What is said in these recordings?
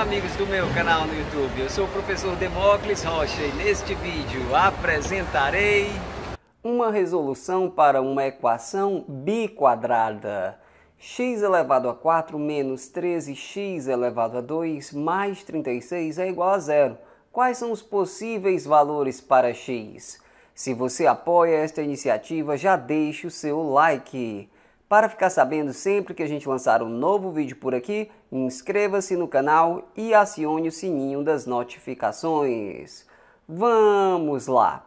Olá amigos do meu canal no YouTube, eu sou o professor Demócles Rocha e neste vídeo apresentarei uma resolução para uma equação biquadrada. x elevado a 4 menos 13x elevado a 2 mais 36 é igual a zero. Quais são os possíveis valores para x? Se você apoia esta iniciativa, já deixe o seu like. Para ficar sabendo sempre que a gente lançar um novo vídeo por aqui, inscreva-se no canal e acione o sininho das notificações. Vamos lá!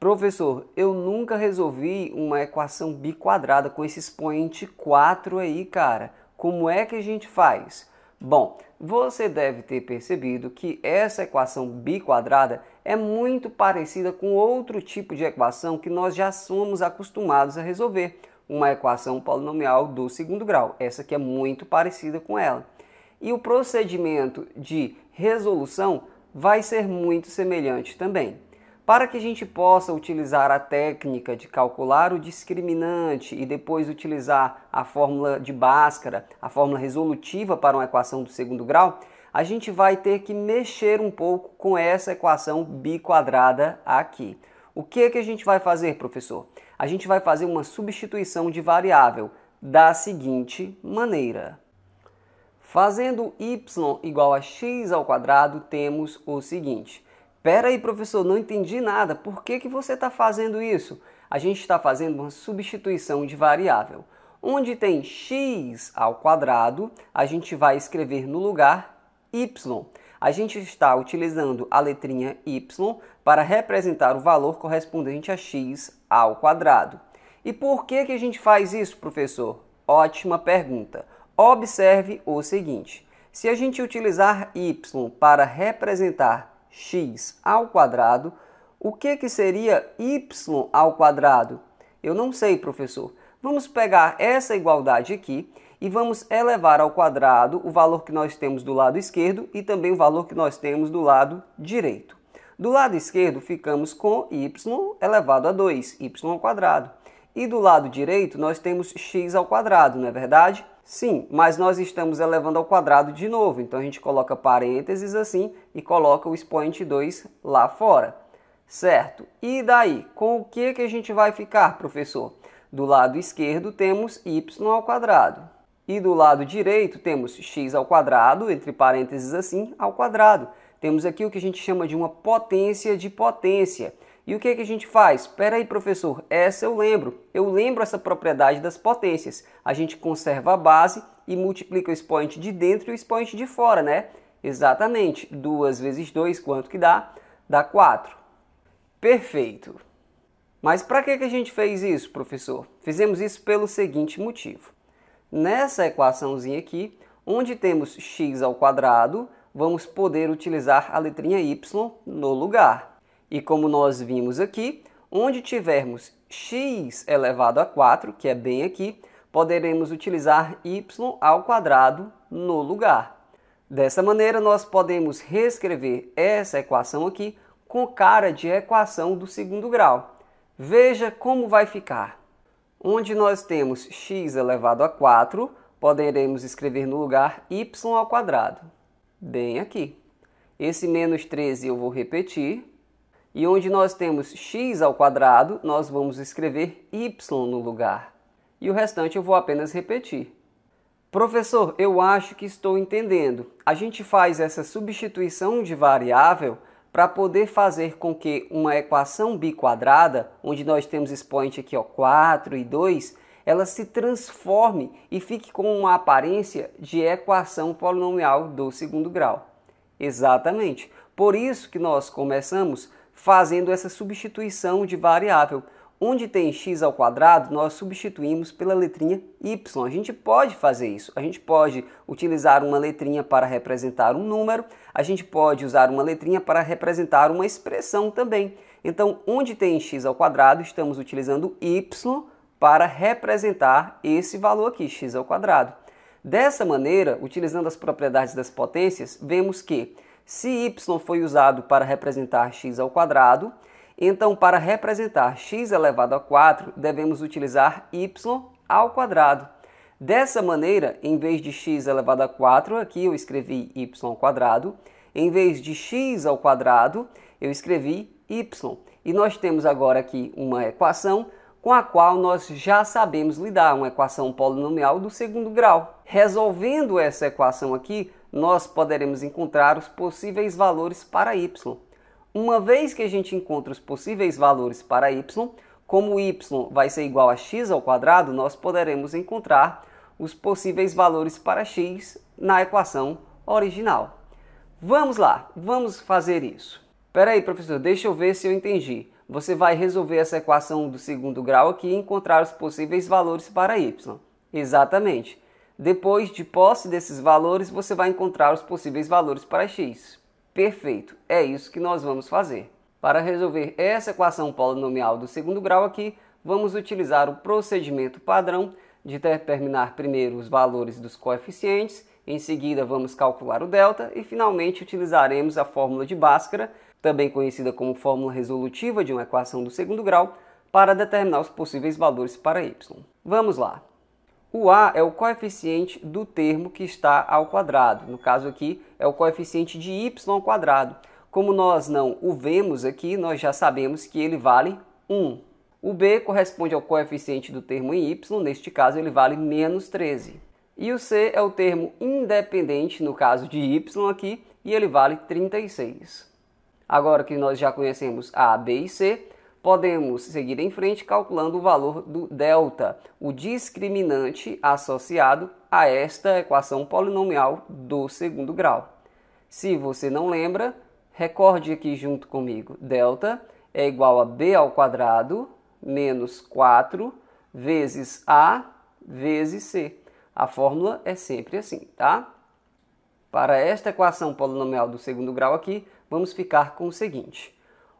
Professor, eu nunca resolvi uma equação biquadrada com esse expoente 4 aí, cara. Como é que a gente faz? Bom, você deve ter percebido que essa equação biquadrada é muito parecida com outro tipo de equação que nós já somos acostumados a resolver uma equação polinomial do segundo grau. Essa aqui é muito parecida com ela. E o procedimento de resolução vai ser muito semelhante também. Para que a gente possa utilizar a técnica de calcular o discriminante e depois utilizar a fórmula de Bhaskara, a fórmula resolutiva para uma equação do segundo grau, a gente vai ter que mexer um pouco com essa equação biquadrada aqui. O que, que a gente vai fazer, professor? a gente vai fazer uma substituição de variável da seguinte maneira. Fazendo y igual a x ao quadrado, temos o seguinte. Pera aí, professor, não entendi nada. Por que, que você está fazendo isso? A gente está fazendo uma substituição de variável. Onde tem x ao quadrado, a gente vai escrever no lugar y. A gente está utilizando a letrinha y para representar o valor correspondente a x ao quadrado. E por que, que a gente faz isso, professor? Ótima pergunta. Observe o seguinte: se a gente utilizar y para representar x ao quadrado, o que, que seria y ao quadrado? Eu não sei, professor. Vamos pegar essa igualdade aqui e vamos elevar ao quadrado o valor que nós temos do lado esquerdo e também o valor que nós temos do lado direito. Do lado esquerdo, ficamos com y elevado a 2, y ao quadrado. E do lado direito, nós temos x ao quadrado, não é verdade? Sim, mas nós estamos elevando ao quadrado de novo, então a gente coloca parênteses assim e coloca o expoente 2 lá fora. Certo, e daí? Com o que, que a gente vai ficar, professor? Do lado esquerdo temos y ao quadrado. E do lado direito temos x ao quadrado, entre parênteses assim, ao quadrado. Temos aqui o que a gente chama de uma potência de potência. E o que, é que a gente faz? Espera aí, professor, essa eu lembro. Eu lembro essa propriedade das potências. A gente conserva a base e multiplica o expoente de dentro e o expoente de fora, né? Exatamente. 2 vezes 2, quanto que dá? Dá 4. Perfeito. Mas para que, que a gente fez isso, professor? Fizemos isso pelo seguinte motivo. Nessa equaçãozinha aqui, onde temos x ao quadrado, vamos poder utilizar a letrinha y no lugar. E como nós vimos aqui, onde tivermos x elevado a 4, que é bem aqui, poderemos utilizar y ao quadrado no lugar. Dessa maneira, nós podemos reescrever essa equação aqui com cara de equação do segundo grau. Veja como vai ficar. Onde nós temos x elevado a 4, poderemos escrever no lugar y ao quadrado bem aqui. Esse menos 13 eu vou repetir. E onde nós temos x ao quadrado, nós vamos escrever y no lugar. E o restante eu vou apenas repetir. Professor, eu acho que estou entendendo. A gente faz essa substituição de variável para poder fazer com que uma equação biquadrada, onde nós temos expoente aqui ó, 4 e 2, ela se transforme e fique com uma aparência de equação polinomial do segundo grau. Exatamente. Por isso que nós começamos fazendo essa substituição de variável. Onde tem x ao quadrado, nós substituímos pela letrinha y. A gente pode fazer isso. A gente pode utilizar uma letrinha para representar um número, a gente pode usar uma letrinha para representar uma expressão também. Então, onde tem x ao quadrado, estamos utilizando y para representar esse valor aqui, x ao quadrado. Dessa maneira, utilizando as propriedades das potências, vemos que se y foi usado para representar x ao quadrado, então para representar x elevado a 4, devemos utilizar y ao quadrado. Dessa maneira, em vez de x elevado a 4, aqui eu escrevi y ao quadrado, em vez de x ao quadrado, eu escrevi y. E nós temos agora aqui uma equação com a qual nós já sabemos lidar, uma equação polinomial do segundo grau. Resolvendo essa equação aqui, nós poderemos encontrar os possíveis valores para y. Uma vez que a gente encontra os possíveis valores para y, como y vai ser igual a x ao quadrado, nós poderemos encontrar os possíveis valores para x na equação original. Vamos lá, vamos fazer isso. Espera aí, professor, deixa eu ver se eu entendi você vai resolver essa equação do segundo grau aqui e encontrar os possíveis valores para y. Exatamente. Depois, de posse desses valores, você vai encontrar os possíveis valores para x. Perfeito, é isso que nós vamos fazer. Para resolver essa equação polinomial do segundo grau aqui, vamos utilizar o procedimento padrão de determinar primeiro os valores dos coeficientes, em seguida vamos calcular o delta e finalmente utilizaremos a fórmula de Bhaskara também conhecida como fórmula resolutiva de uma equação do segundo grau, para determinar os possíveis valores para y. Vamos lá. O a é o coeficiente do termo que está ao quadrado. No caso aqui, é o coeficiente de y ao quadrado. Como nós não o vemos aqui, nós já sabemos que ele vale 1. O b corresponde ao coeficiente do termo em y, neste caso ele vale menos 13. E o c é o termo independente, no caso de y aqui, e ele vale 36. Agora que nós já conhecemos A, B e C, podemos seguir em frente calculando o valor do delta, o discriminante associado a esta equação polinomial do segundo grau. Se você não lembra, recorde aqui junto comigo. Delta é igual a b ao quadrado menos 4 vezes a vezes c. A fórmula é sempre assim, tá? Para esta equação polinomial do segundo grau aqui, vamos ficar com o seguinte.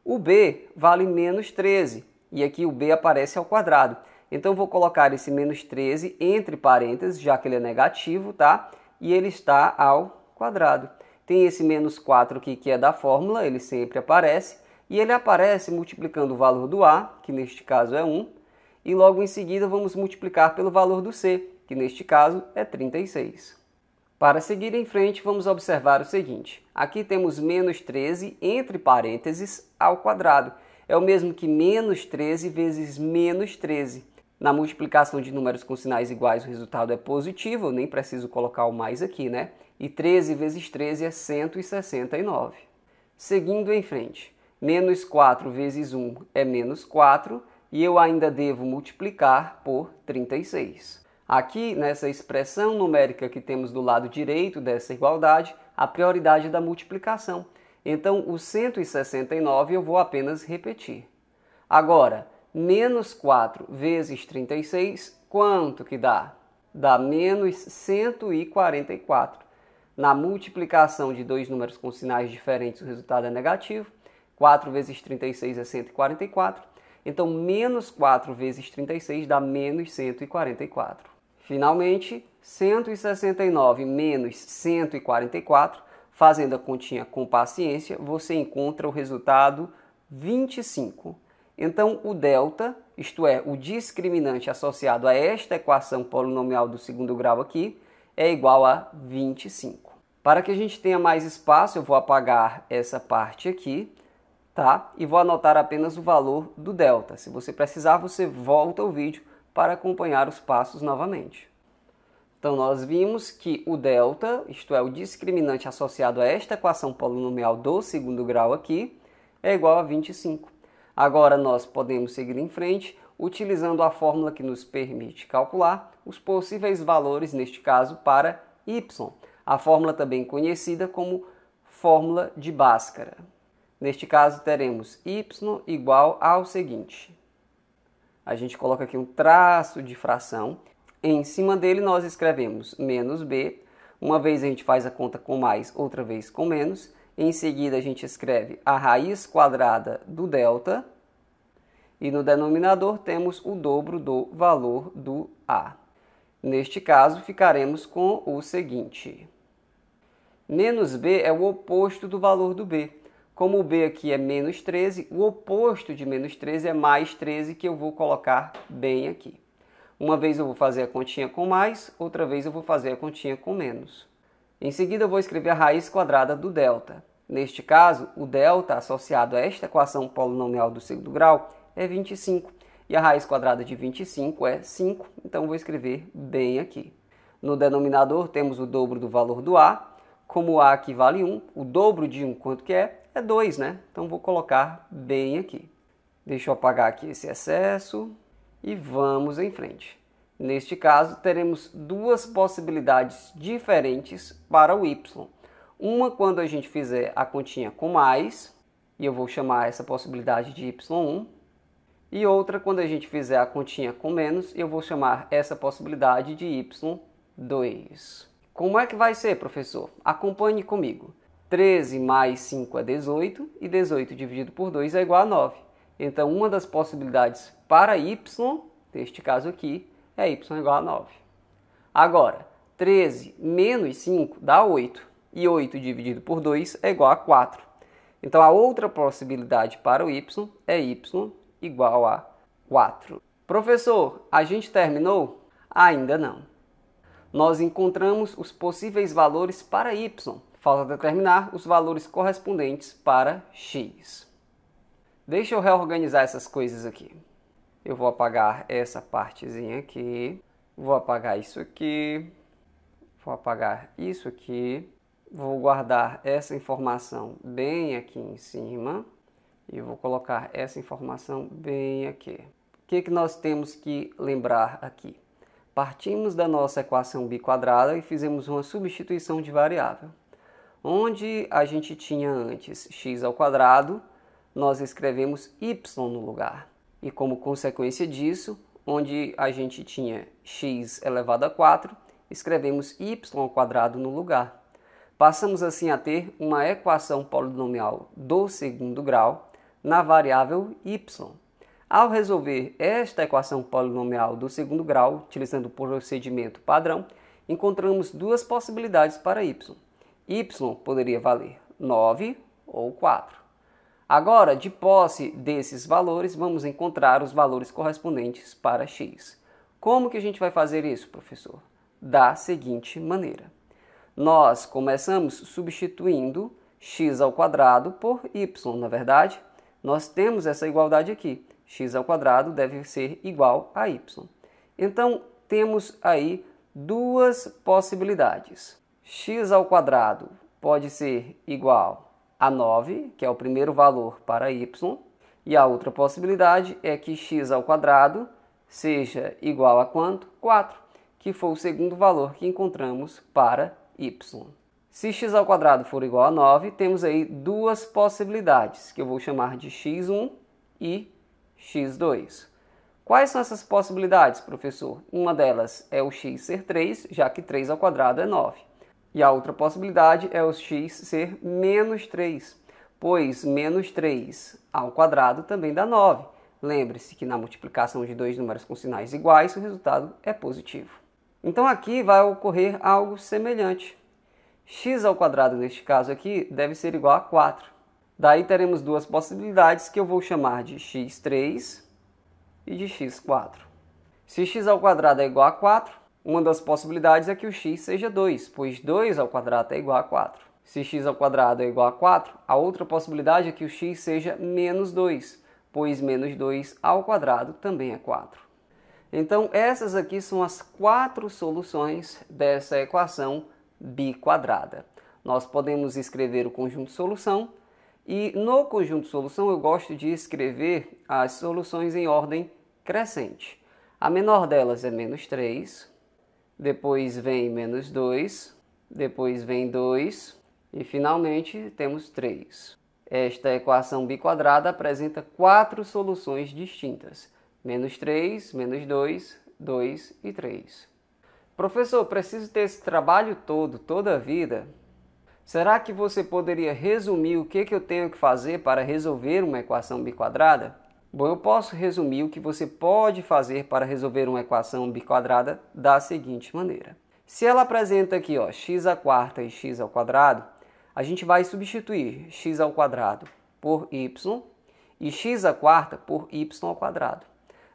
O B vale menos 13, e aqui o B aparece ao quadrado. Então vou colocar esse menos 13 entre parênteses, já que ele é negativo, tá? E ele está ao quadrado. Tem esse menos 4 aqui que é da fórmula, ele sempre aparece. E ele aparece multiplicando o valor do A, que neste caso é 1, e logo em seguida vamos multiplicar pelo valor do C, que neste caso é 36. Para seguir em frente, vamos observar o seguinte. Aqui temos menos 13 entre parênteses ao quadrado. É o mesmo que menos 13 vezes menos 13. Na multiplicação de números com sinais iguais, o resultado é positivo, nem preciso colocar o mais aqui, né? E 13 vezes 13 é 169. Seguindo em frente, menos 4 vezes 1 é menos 4 e eu ainda devo multiplicar por 36. Aqui, nessa expressão numérica que temos do lado direito dessa igualdade, a prioridade é da multiplicação. Então, o 169 eu vou apenas repetir. Agora, menos 4 vezes 36, quanto que dá? Dá menos 144. Na multiplicação de dois números com sinais diferentes, o resultado é negativo. 4 vezes 36 é 144. Então, menos 4 vezes 36 dá menos 144. Finalmente, 169 menos 144, fazendo a continha com paciência, você encontra o resultado 25. Então, o delta, isto é, o discriminante associado a esta equação polinomial do segundo grau aqui, é igual a 25. Para que a gente tenha mais espaço, eu vou apagar essa parte aqui, tá? E vou anotar apenas o valor do delta. Se você precisar, você volta o vídeo para acompanhar os passos novamente. Então, nós vimos que o delta, isto é, o discriminante associado a esta equação polinomial do segundo grau aqui, é igual a 25. Agora, nós podemos seguir em frente utilizando a fórmula que nos permite calcular os possíveis valores, neste caso, para y, a fórmula também conhecida como fórmula de Bhaskara. Neste caso, teremos y igual ao seguinte a gente coloca aqui um traço de fração. Em cima dele nós escrevemos menos b. Uma vez a gente faz a conta com mais, outra vez com menos. Em seguida a gente escreve a raiz quadrada do delta. E no denominador temos o dobro do valor do a. Neste caso ficaremos com o seguinte. Menos b é o oposto do valor do b. Como o B aqui é menos 13, o oposto de menos 13 é mais 13, que eu vou colocar bem aqui. Uma vez eu vou fazer a continha com mais, outra vez eu vou fazer a continha com menos. Em seguida eu vou escrever a raiz quadrada do delta. Neste caso, o delta associado a esta equação polinomial do segundo grau é 25. E a raiz quadrada de 25 é 5, então vou escrever bem aqui. No denominador temos o dobro do valor do A, como A aqui vale 1, o dobro de 1 quanto que é? É 2, né? Então vou colocar bem aqui. Deixa eu apagar aqui esse excesso e vamos em frente. Neste caso, teremos duas possibilidades diferentes para o y. Uma quando a gente fizer a continha com mais, e eu vou chamar essa possibilidade de y1, e outra quando a gente fizer a continha com menos, eu vou chamar essa possibilidade de y2. Como é que vai ser, professor? Acompanhe comigo. 13 mais 5 é 18 e 18 dividido por 2 é igual a 9. Então, uma das possibilidades para y, neste caso aqui, é y igual a 9. Agora, 13 menos 5 dá 8, e 8 dividido por 2 é igual a 4. Então, a outra possibilidade para o y é y igual a 4. Professor, a gente terminou? Ainda não nós encontramos os possíveis valores para y, falta determinar os valores correspondentes para x. Deixa eu reorganizar essas coisas aqui. Eu vou apagar essa partezinha aqui, vou apagar isso aqui, vou apagar isso aqui, vou guardar essa informação bem aqui em cima e vou colocar essa informação bem aqui. O que, que nós temos que lembrar aqui? Partimos da nossa equação biquadrada e fizemos uma substituição de variável. Onde a gente tinha antes x ao quadrado, nós escrevemos y no lugar. E como consequência disso, onde a gente tinha x elevado a 4, escrevemos y ao quadrado no lugar. Passamos assim a ter uma equação polinomial do segundo grau na variável y. Ao resolver esta equação polinomial do segundo grau, utilizando o procedimento padrão, encontramos duas possibilidades para y. y poderia valer 9 ou 4. Agora, de posse desses valores, vamos encontrar os valores correspondentes para x. Como que a gente vai fazer isso, professor? Da seguinte maneira. Nós começamos substituindo x ao quadrado por y, na verdade, nós temos essa igualdade aqui x ao quadrado deve ser igual a y. Então, temos aí duas possibilidades. x ao quadrado pode ser igual a 9, que é o primeiro valor para y, e a outra possibilidade é que x ao quadrado seja igual a quanto? 4, que foi o segundo valor que encontramos para y. Se x ao quadrado for igual a 9, temos aí duas possibilidades, que eu vou chamar de x1 e x2. Quais são essas possibilidades, professor? Uma delas é o x ser 3, já que 3 ao quadrado é 9. E a outra possibilidade é o x ser menos 3, pois menos 3 ao quadrado também dá 9. Lembre-se que na multiplicação de dois números com sinais iguais, o resultado é positivo. Então aqui vai ocorrer algo semelhante. x ao quadrado neste caso aqui deve ser igual a 4. Daí teremos duas possibilidades que eu vou chamar de x3 e de x4. Se x ao quadrado é igual a 4, uma das possibilidades é que o x seja 2, pois 2 ao quadrado é igual a 4. Se x ao quadrado é igual a 4, a outra possibilidade é que o x seja menos 2, pois menos 2 ao quadrado também é 4. Então essas aqui são as quatro soluções dessa equação biquadrada. Nós podemos escrever o conjunto solução e no conjunto solução eu gosto de escrever as soluções em ordem crescente. A menor delas é menos 3, depois vem menos 2, depois vem 2 e finalmente temos 3. Esta equação biquadrada apresenta quatro soluções distintas: menos 3, menos 2, 2 e 3. Professor, preciso ter esse trabalho todo, toda a vida? Será que você poderia resumir o que, que eu tenho que fazer para resolver uma equação biquadrada? Bom, eu posso resumir o que você pode fazer para resolver uma equação biquadrada da seguinte maneira. Se ela apresenta aqui ó, x a quarta e x ao quadrado, a gente vai substituir x ao quadrado por y e x a quarta por y ao quadrado.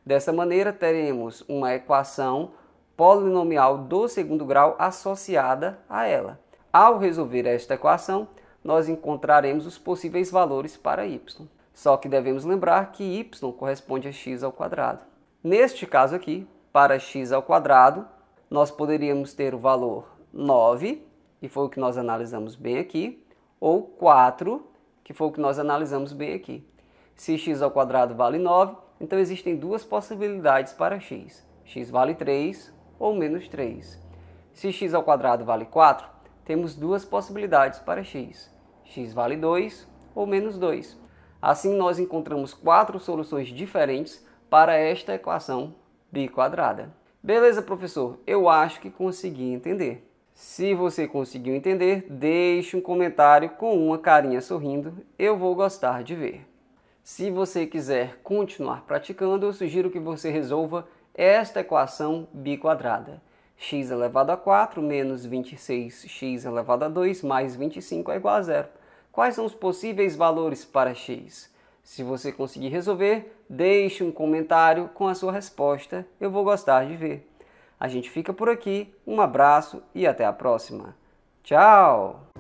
Dessa maneira, teremos uma equação polinomial do segundo grau associada a ela. Ao resolver esta equação, nós encontraremos os possíveis valores para y. Só que devemos lembrar que y corresponde a x ao quadrado. Neste caso aqui, para x ao quadrado, nós poderíamos ter o valor 9, que foi o que nós analisamos bem aqui, ou 4, que foi o que nós analisamos bem aqui. Se x ao quadrado vale 9, então existem duas possibilidades para x. x vale 3 ou menos 3. Se x ao quadrado vale 4, temos duas possibilidades para x. x vale 2 ou menos 2. Assim, nós encontramos quatro soluções diferentes para esta equação biquadrada. Beleza, professor? Eu acho que consegui entender. Se você conseguiu entender, deixe um comentário com uma carinha sorrindo, eu vou gostar de ver. Se você quiser continuar praticando, eu sugiro que você resolva esta equação biquadrada x elevado a 4 menos 26x elevado a 2 mais 25 é igual a zero. Quais são os possíveis valores para x? Se você conseguir resolver, deixe um comentário com a sua resposta. Eu vou gostar de ver. A gente fica por aqui. Um abraço e até a próxima. Tchau!